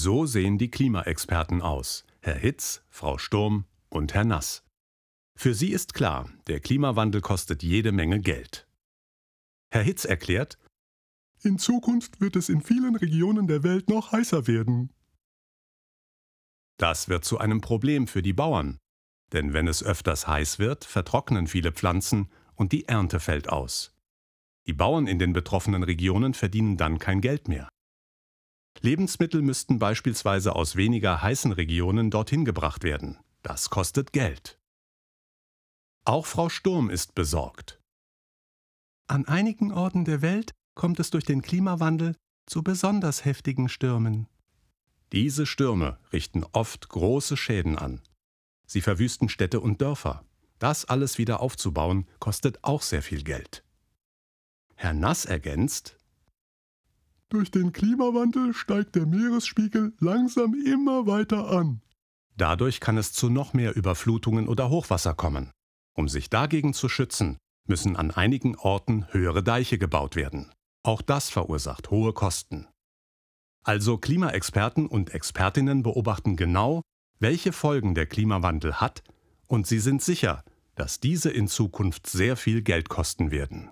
So sehen die Klimaexperten aus, Herr Hitz, Frau Sturm und Herr Nass. Für sie ist klar, der Klimawandel kostet jede Menge Geld. Herr Hitz erklärt, in Zukunft wird es in vielen Regionen der Welt noch heißer werden. Das wird zu einem Problem für die Bauern, denn wenn es öfters heiß wird, vertrocknen viele Pflanzen und die Ernte fällt aus. Die Bauern in den betroffenen Regionen verdienen dann kein Geld mehr. Lebensmittel müssten beispielsweise aus weniger heißen Regionen dorthin gebracht werden. Das kostet Geld. Auch Frau Sturm ist besorgt. An einigen Orten der Welt kommt es durch den Klimawandel zu besonders heftigen Stürmen. Diese Stürme richten oft große Schäden an. Sie verwüsten Städte und Dörfer. Das alles wieder aufzubauen, kostet auch sehr viel Geld. Herr Nass ergänzt, durch den Klimawandel steigt der Meeresspiegel langsam immer weiter an. Dadurch kann es zu noch mehr Überflutungen oder Hochwasser kommen. Um sich dagegen zu schützen, müssen an einigen Orten höhere Deiche gebaut werden. Auch das verursacht hohe Kosten. Also Klimaexperten und Expertinnen beobachten genau, welche Folgen der Klimawandel hat, und sie sind sicher, dass diese in Zukunft sehr viel Geld kosten werden.